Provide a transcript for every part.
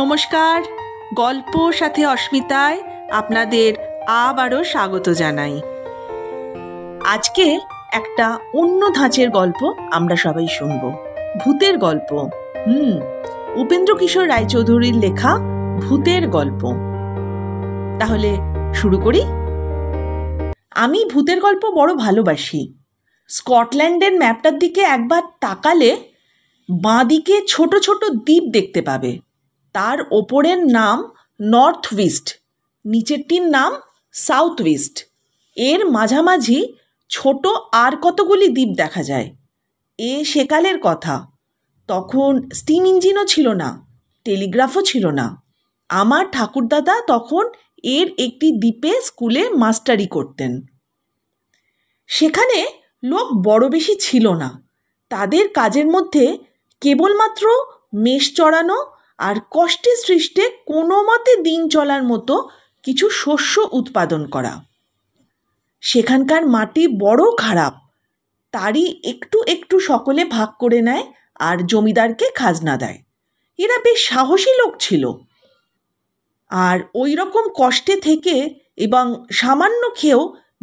নমস্কার গল্প সাথে অস্মিতায় আপনাদের আবারও স্বাগত জানাই আজকে একটা অন্য ধাঁচের গল্প আমরা সবাই শুনব ভূতের গল্প হুম উপেন্দ্র কিশোর রায়চৌধুরীর লেখা ভূতের গল্প তাহলে শুরু করি আমি ভূতের গল্প বড় ভালোবাসি স্কটল্যান্ডের ম্যাপটার দিকে একবার তাকালে বাঁদিকে ছোট ছোট দ্বীপ দেখতে পাবে তার ওপরের নাম নর্থ উইস্ট নিচেরটির নাম সাউথ উইস্ট এর মাঝামাঝি ছোট আর কতগুলি দ্বীপ দেখা যায় এ সেকালের কথা তখন স্টিম ইঞ্জিনও ছিল না টেলিগ্রাফও ছিল না আমার ঠাকুরদাদা তখন এর একটি দ্বীপে স্কুলে মাস্টারি করতেন সেখানে লোক বড় বেশি ছিল না তাদের কাজের মধ্যে কেবলমাত্র মেষ চড়ানো আর কষ্টে সৃষ্টে কোনো মতে দিন চলার মতো কিছু শস্য উৎপাদন করা সেখানকার মাটি বড় খারাপ তারই একটু একটু সকলে ভাগ করে নেয় আর জমিদারকে খাজনা দেয় এরা বেশ সাহসী লোক ছিল আর ওই রকম কষ্টে থেকে এবং সামান্য খেয়েও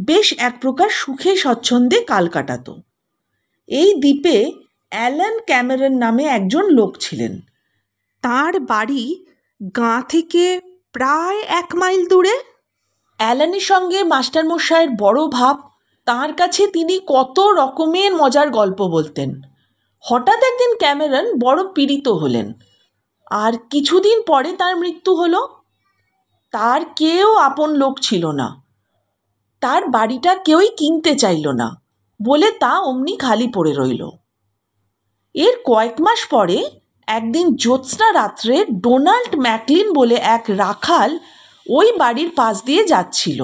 বেশ এক প্রকার সুখে স্বচ্ছন্দে কাল কাটাত এই দ্বীপে অ্যালান ক্যামেরন নামে একজন লোক ছিলেন তার বাড়ি গাঁ থেকে প্রায় এক মাইল দূরে অ্যালানের সঙ্গে মাস্টারমশাইয়ের বড় ভাব তার কাছে তিনি কত রকমের মজার গল্প বলতেন হঠাৎ একদিন ক্যামেরন বড় পীড়িত হলেন আর কিছুদিন পরে তার মৃত্যু হলো তার কেউ আপন লোক ছিল না তার বাড়িটা কেউই কিনতে চাইল না বলে তা অমনি খালি পড়ে রইল এর কয়েক মাস পরে একদিন জ্যোৎস্না রাত্রে ডোনাল্ড ম্যাকলিন বলে এক রাখাল ওই বাড়ির পাশ দিয়ে যাচ্ছিল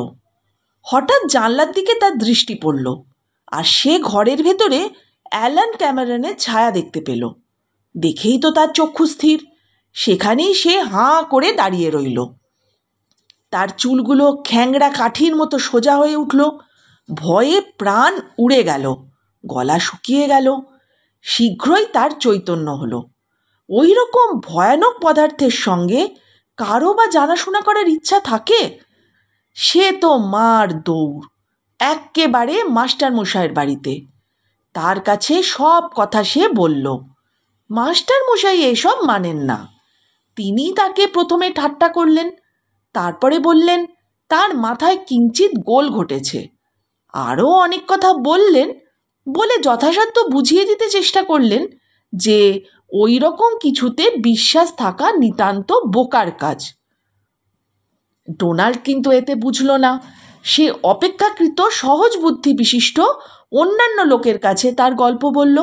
হঠাৎ জানলার দিকে তার দৃষ্টি পড়ল আর সে ঘরের ভেতরে অ্যালান ক্যামেরনের ছায়া দেখতে পেল দেখেই তো তার চক্ষু স্থির সেখানেই সে হাঁ করে দাঁড়িয়ে রইল তার চুলগুলো খ্যাংরা কাঠির মতো সোজা হয়ে উঠল ভয়ে প্রাণ উড়ে গেল গলা শুকিয়ে গেল শীঘ্রই তার চৈতন্য হলো ওই রকম ভয়ানক পদার্থের সঙ্গে কারো বা জানাশোনা করার ইচ্ছা থাকে সে তো মার দৌড় এক্কেবারে মাস্টারমশাইয়ের বাড়িতে তার কাছে সব কথা সে বলল মাস্টারমশাই এসব মানেন না তিনি তাকে প্রথমে ঠাট্টা করলেন তারপরে বললেন তার মাথায় কিঞ্চিত গোল ঘটেছে আরও অনেক কথা বললেন বলে যথাসাধ্য বুঝিয়ে দিতে চেষ্টা করলেন যে ওই রকম কিছুতে বিশ্বাস থাকা নিতান্ত বোকার কাজ ডোনাল্ড কিন্তু এতে বুঝল না সে অপেক্ষাকৃত সহজ বুদ্ধি বিশিষ্ট অন্যান্য লোকের কাছে তার গল্প বলল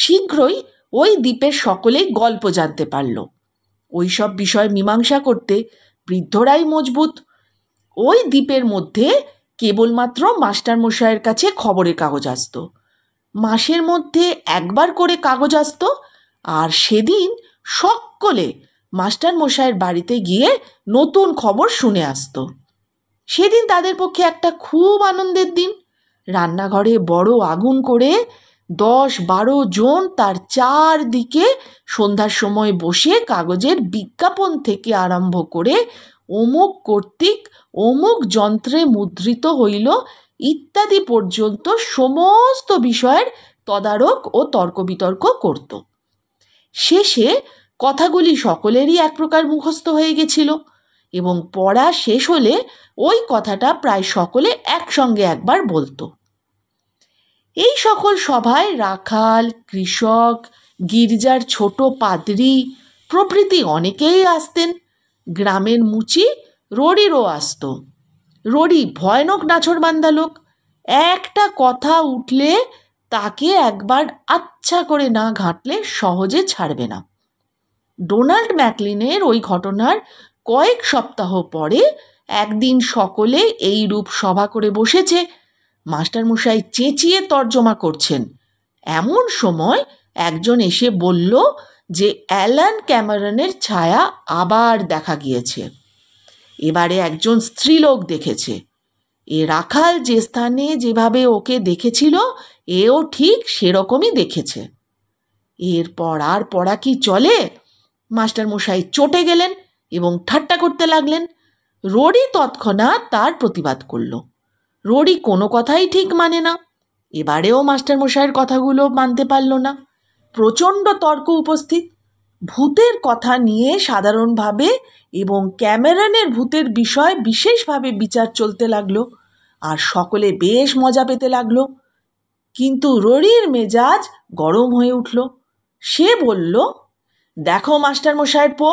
শীঘ্রই ওই দ্বীপের সকলেই গল্প জানতে পারল ওই সব বিষয় মীমাংসা করতে বৃদ্ধরাই মজবুত ওই দ্বীপের মধ্যে কেবলমাত্র মাস্টারমশাইয়ের কাছে খবরের কাগজ আসত মাসের মধ্যে একবার করে কাগজ আসতো আর সেদিন সকলে মাস্টার মশাইয়ের বাড়িতে গিয়ে নতুন খবর শুনে আসতো সেদিন তাদের পক্ষে একটা খুব আনন্দের দিন রান্নাঘরে বড় আগুন করে দশ বারো জন তার চারদিকে সন্ধ্যার সময় বসে কাগজের বিজ্ঞাপন থেকে আরম্ভ করে অমুক কর্তৃক অমুক যন্ত্রে মুদ্রিত হইল ইত্যাদি পর্যন্ত সমস্ত বিষয়ের তদারক ও তর্ক বিতর্ক করতো শেষে কথাগুলি সকলেরই এক প্রকার মুখস্থ হয়ে গেছিল এবং পড়া শেষ হলে ওই কথাটা প্রায় সকলে একসঙ্গে একবার বলতো এই সকল সভায় রাখাল কৃষক গির্জার ছোট পাদ্রি প্রভৃতি অনেকেই আসতেন গ্রামের মুচি রড়িরও আসত রড়ি ভয়ানক নাছর বান্দা লোক একটা কথা উঠলে তাকে একবার আচ্ছা করে না ঘাঁটলে সহজে ছাড়বে না ডোনাল্ড ম্যাকলিনের ওই ঘটনার কয়েক সপ্তাহ পরে একদিন সকলে এই রূপ সভা করে বসেছে মাস্টারমশাই চেঁচিয়ে তর্জমা করছেন এমন সময় একজন এসে বলল যে অ্যালান ক্যামেরনের ছায়া আবার দেখা গিয়েছে এবারে একজন স্ত্রীলোক দেখেছে এ রাখাল যে স্থানে যেভাবে ওকে দেখেছিল এও ঠিক সেরকমই দেখেছে এরপর আর পড়া কি চলে মাস্টারমশাই চটে গেলেন এবং ঠাট্টা করতে লাগলেন রড়ি তৎক্ষণাৎ তার প্রতিবাদ করল রড়ি কোনো কথাই ঠিক মানে না এবারেও মাস্টারমশাইয়ের কথাগুলো মানতে পারল না প্রচণ্ড তর্ক উপস্থিত ভূতের কথা নিয়ে সাধারণভাবে এবং ক্যামেরনের ভূতের বিষয় বিশেষভাবে বিচার চলতে লাগলো আর সকলে বেশ মজা পেতে লাগলো কিন্তু রড়ির মেজাজ গরম হয়ে উঠল সে বলল দেখো মাস্টার মশাইয়ের পো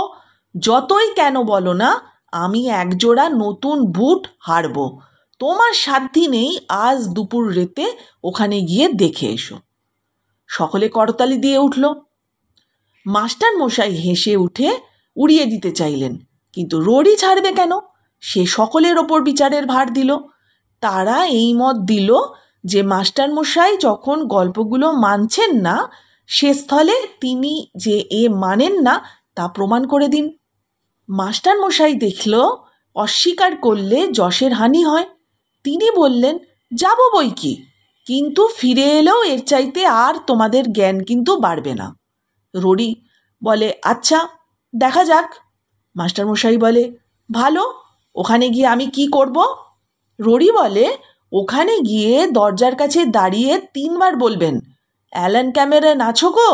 যতই কেন বলো না আমি একজোড়া নতুন বুট হারব তোমার সাধ্যি নেই আজ দুপুর রেতে ওখানে গিয়ে দেখে এসো সকলে করতালি দিয়ে উঠলো মাস্টার মশাই হেসে উঠে উড়িয়ে দিতে চাইলেন কিন্তু রড়ি ছাড়বে কেন সে সকলের ওপর বিচারের ভার দিল তারা এই মত দিল যে মাস্টারমশাই যখন গল্পগুলো মানছেন না সে স্থলে তিনি যে এ মানেন না তা প্রমাণ করে দিন মাস্টারমশাই দেখল অস্বীকার করলে যশের হানি হয় তিনি বললেন যাব বই কি কিন্তু ফিরে এলেও এর চাইতে আর তোমাদের জ্ঞান কিন্তু বাড়বে না রোডি বলে আচ্ছা দেখা যাক মাস্টারমশাই বলে ভালো ওখানে গিয়ে আমি কি করব রোডি বলে ওখানে গিয়ে দরজার কাছে দাঁড়িয়ে তিনবার বলবেন অ্যালান ক্যামেরা নাছো গো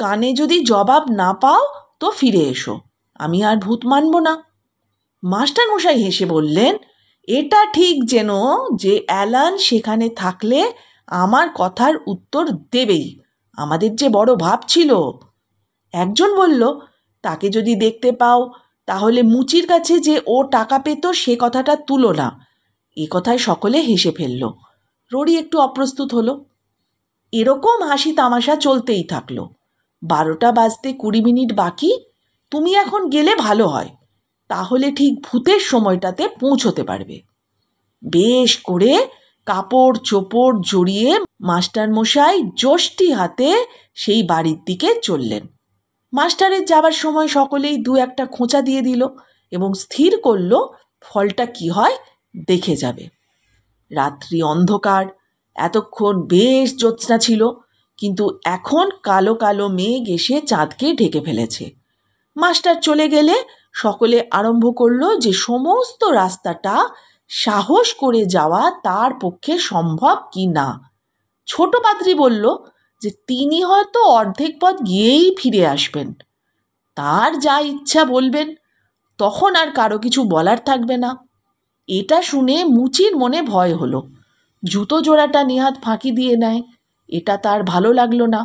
কানে যদি জবাব না পাও তো ফিরে এসো আমি আর ভূত মানব না মাস্টারমশাই হেসে বললেন এটা ঠিক যেন যে অ্যালান সেখানে থাকলে আমার কথার উত্তর দেবেই আমাদের যে বড় ভাব ছিল একজন বলল তাকে যদি দেখতে পাও তাহলে মুচির কাছে যে ও টাকা পেত সে কথাটা তুলো না এ কথায় সকলে হেসে ফেলল রড়ি একটু অপ্রস্তুত হলো এরকম হাসি তামাশা চলতেই থাকলো বারোটা বাজতে কুড়ি মিনিট বাকি তুমি এখন গেলে ভালো হয় তাহলে ঠিক ভূতের সময়টাতে পৌঁছতে পারবে বেশ করে কাপড় চোপড় জড়িয়ে মাস্টারমশাই যষ্টি হাতে সেই বাড়ির দিকে চললেন মাস্টারের যাবার সময় সকলেই দু একটা খোঁচা দিয়ে দিল এবং স্থির করল ফলটা কি হয় দেখে যাবে রাত্রি অন্ধকার এতক্ষণ বেশ জ্যোৎস্না ছিল কিন্তু এখন কালো কালো মেঘ এসে চাঁদকে ঢেকে ফেলেছে মাস্টার চলে গেলে সকলে আরম্ভ করল যে সমস্ত রাস্তাটা সাহস করে যাওয়া তার পক্ষে সম্ভব কি না ছোট পাদ্রি বলল যে তিনি হয়তো অর্ধেক পথ গিয়েই ফিরে আসবেন তার যা ইচ্ছা বলবেন তখন আর কারো কিছু বলার থাকবে না এটা শুনে মুচির মনে ভয় হলো জুতো জোড়াটা নেহাত ফাঁকি দিয়ে নেয় এটা তার ভালো লাগলো না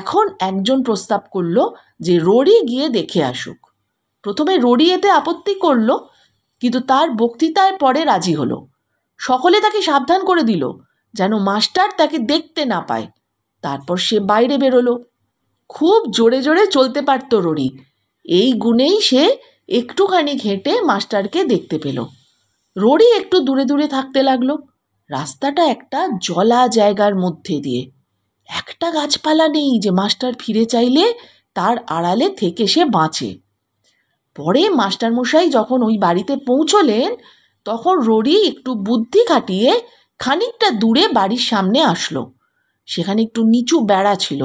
এখন একজন প্রস্তাব করলো যে রড়ি গিয়ে দেখে আসুক প্রথমে রড়ি এতে আপত্তি করলো কিন্তু তার বক্তৃতার পরে রাজি হলো সকলে তাকে সাবধান করে দিল যেন মাস্টার তাকে দেখতে না পায় তারপর সে বাইরে বেরোলো খুব জোরে জোরে চলতে পারত রড়ি এই গুণেই সে একটুখানি ঘেঁটে মাস্টারকে দেখতে পেল রড়ি একটু দূরে দূরে থাকতে লাগলো রাস্তাটা একটা জলা জায়গার মধ্যে দিয়ে একটা গাছপালা নেই যে মাস্টার ফিরে চাইলে তার আড়ালে থেকে সে বাঁচে পরে মাস্টারমশাই যখন ওই বাড়িতে পৌঁছলেন তখন রোরি একটু বুদ্ধি খাটিয়ে খানিকটা দূরে বাড়ির সামনে আসলো সেখানে একটু নিচু বেড়া ছিল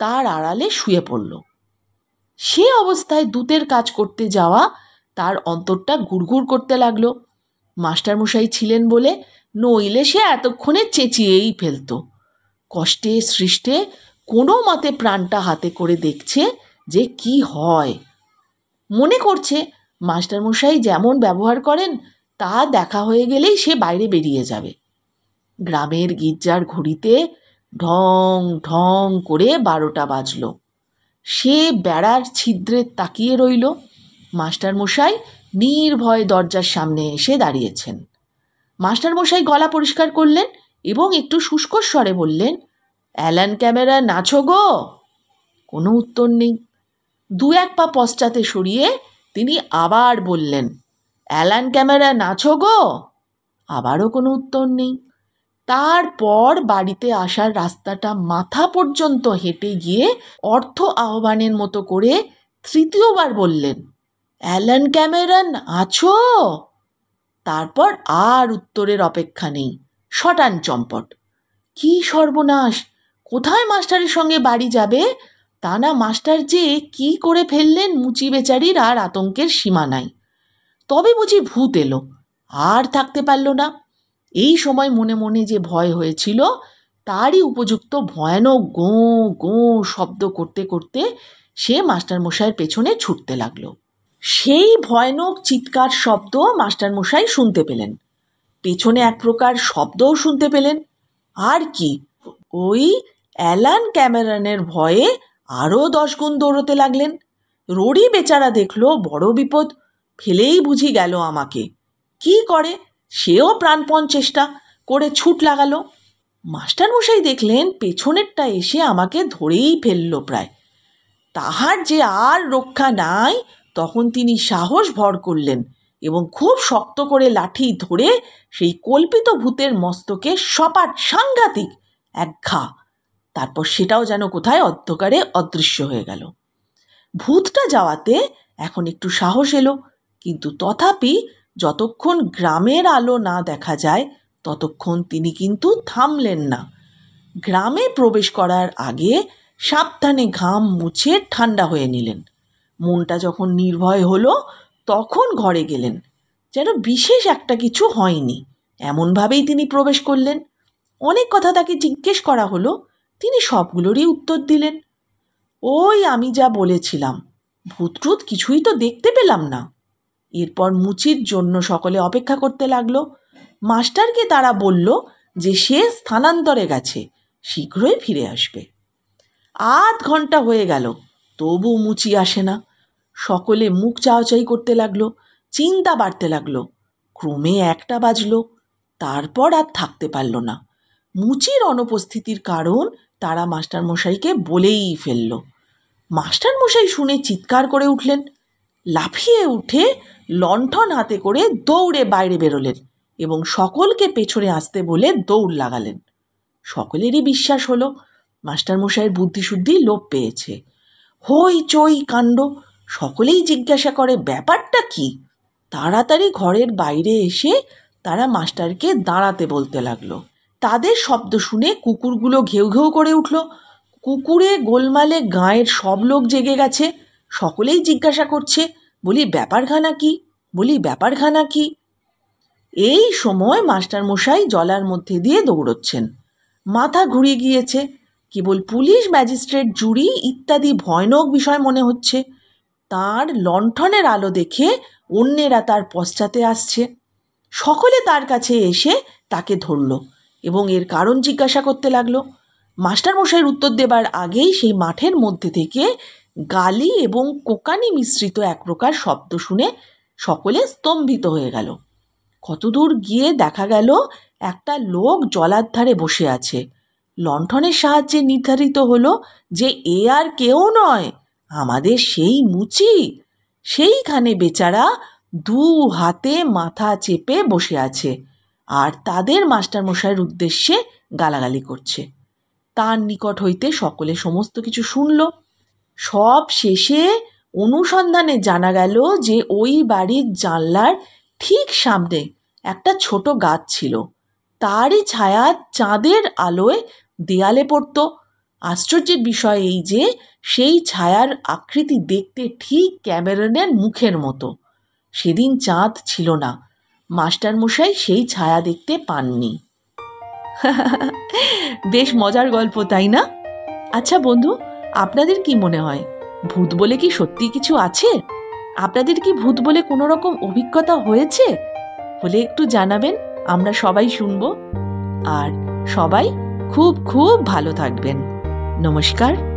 তার আড়ালে শুয়ে পড়ল সে অবস্থায় দূতের কাজ করতে যাওয়া তার অন্তরটা গুড়গুড় করতে লাগলো মাস্টারমশাই ছিলেন বলে নইলে সে এতক্ষণে চেঁচিয়েই ফেলত কষ্টে সৃষ্টে কোনো মতে প্রাণটা হাতে করে দেখছে যে কি হয় মনে করছে মাস্টারমশাই যেমন ব্যবহার করেন তা দেখা হয়ে গেলেই সে বাইরে বেরিয়ে যাবে গ্রামের গির্জার ঘড়িতে ঢং ঢং করে বারোটা বাজল সে বেড়ার ছিদ্রে তাকিয়ে রইল মাস্টারমশাই নির্ভয় দরজার সামনে এসে দাঁড়িয়েছেন মাস্টারমশাই গলা পরিষ্কার করলেন এবং একটু শুষ্ক স্বরে বললেন অ্যালান ক্যামেরা নাছো গো কোনো উত্তর নেই দু এক পা পশ্চাতে সরিয়ে তিনি আবার বললেন অ্যালান ক্যামেরা নাছো গো আবারও কোনো উত্তর নেই তারপর বাড়িতে আসার রাস্তাটা মাথা পর্যন্ত হেঁটে গিয়ে অর্থ আহ্বানের মতো করে তৃতীয়বার বললেন অ্যালান ক্যামেরন আছো তারপর আর উত্তরের অপেক্ষা নেই শটান চম্পট কি সর্বনাশ কোথায় মাস্টারের সঙ্গে বাড়ি যাবে তা না মাস্টার যে কী করে ফেললেন মুচি বেচারির আর আতঙ্কের সীমা নাই তবে বুঝি ভূত এলো আর থাকতে পারল না এই সময় মনে মনে যে ভয় হয়েছিল তারই উপযুক্ত ভয়ানক গো গো শব্দ করতে করতে সে মাস্টারমশাইয়ের পেছনে ছুটতে লাগল সেই ভয়ানক চিৎকার শব্দ মাস্টারমশাই শুনতে পেলেন পেছনে এক প্রকার শব্দও শুনতে পেলেন আর কি ওই অ্যালান ক্যামেরনের ভয়ে আরও দশ গুণ দৌড়তে লাগলেন রোড়ি বেচারা দেখল বড় বিপদ ফেলেই বুঝি গেল আমাকে কি করে সেও প্রাণপণ চেষ্টা করে ছুট লাগালো মাস্টারমশাই দেখলেন পেছনেরটা এসে আমাকে ধরেই ফেলল প্রায় তাহার যে আর রক্ষা নাই তখন তিনি সাহস ভর করলেন এবং খুব শক্ত করে লাঠি ধরে সেই কল্পিত ভূতের মস্তকে সপাট সাংঘাতিক এক ঘা তারপর সেটাও যেন কোথায় অন্ধকারে অদৃশ্য হয়ে গেল ভূতটা যাওয়াতে এখন একটু সাহস এলো কিন্তু তথাপি যতক্ষণ গ্রামের আলো না দেখা যায় ততক্ষণ তিনি কিন্তু থামলেন না গ্রামে প্রবেশ করার আগে সাবধানে ঘাম মুছে ঠান্ডা হয়ে নিলেন মনটা যখন নির্ভয় হলো তখন ঘরে গেলেন যেন বিশেষ একটা কিছু হয়নি এমনভাবেই তিনি প্রবেশ করলেন অনেক কথা তাকে জিজ্ঞেস করা হলো তিনি সবগুলোরই উত্তর দিলেন ওই আমি যা বলেছিলাম ভূতরুত কিছুই তো দেখতে পেলাম না এরপর মুচির জন্য সকলে অপেক্ষা করতে লাগলো মাস্টারকে তারা বলল যে সে স্থানান্তরে গেছে শীঘ্রই ফিরে আসবে আধ ঘন্টা হয়ে গেল তবু মুচি আসে না সকলে মুখ চাওয়াচাই করতে লাগলো চিন্তা বাড়তে লাগলো ক্রমে একটা বাজলো তারপর আর থাকতে পারল না মুচির অনুপস্থিতির কারণ তারা মাস্টারমশাইকে বলেই ফেলল মাস্টারমশাই শুনে চিৎকার করে উঠলেন লাফিয়ে উঠে লণ্ঠন হাতে করে দৌড়ে বাইরে বেরোলেন এবং সকলকে পেছনে আসতে বলে দৌড় লাগালেন সকলেরই বিশ্বাস হলো মশাইয়ের বুদ্ধিশুদ্ধি লোপ পেয়েছে হই চই কাণ্ড সকলেই জিজ্ঞাসা করে ব্যাপারটা কি তাড়াতাড়ি ঘরের বাইরে এসে তারা মাস্টারকে দাঁড়াতে বলতে লাগলো তাদের শব্দ শুনে কুকুরগুলো ঘেউ ঘেউ করে উঠল কুকুরে গোলমালে গাঁয়ের সব লোক জেগে গেছে সকলেই জিজ্ঞাসা করছে বলি ব্যাপারখানা কি বলি ব্যাপারখানা কি এই সময় মাস্টারমশাই জলার মধ্যে দিয়ে দৌড়চ্ছেন মাথা ঘুরিয়ে গিয়েছে কেবল পুলিশ ম্যাজিস্ট্রেট জুরি ইত্যাদি ভয়ানক বিষয় মনে হচ্ছে তার লণ্ঠনের আলো দেখে অন্যেরা তার পশ্চাতে আসছে সকলে তার কাছে এসে তাকে ধরল এবং এর কারণ জিজ্ঞাসা করতে লাগলো মাস্টারমশাইয়ের উত্তর দেবার আগেই সেই মাঠের মধ্যে থেকে গালি এবং কোকানি মিশ্রিত এক প্রকার শব্দ শুনে সকলে স্তম্ভিত হয়ে গেল কতদূর গিয়ে দেখা গেল একটা লোক জলার ধারে বসে আছে লণ্ঠনের সাহায্যে নির্ধারিত হলো যে এ আর কেউ নয় আমাদের সেই মুচি সেইখানে বেচারা দু হাতে মাথা চেপে বসে আছে আর তাদের মাস্টারমশাইয়ের উদ্দেশ্যে গালাগালি করছে তার নিকট হইতে সকলে সমস্ত কিছু শুনল সব শেষে অনুসন্ধানে জানা গেল যে ওই বাড়ির জানলার ঠিক সামনে একটা ছোট গাছ ছিল তারই ছায়া চাঁদের আলোয় দেয়ালে পড়ত আশ্চর্যের বিষয় এই যে সেই ছায়ার আকৃতি দেখতে ঠিক ক্যামেরনের মুখের মতো সেদিন চাঁদ ছিল না মাস্টারমশাই সেই ছায়া দেখতে পাননি বেশ মজার গল্প তাই না আচ্ছা বন্ধু আপনাদের কি মনে হয় ভূত বলে কি সত্যি কিছু আছে আপনাদের কি ভূত বলে কোনো রকম অভিজ্ঞতা হয়েছে হলে একটু জানাবেন আমরা সবাই শুনব আর সবাই খুব খুব ভালো থাকবেন নমস্কার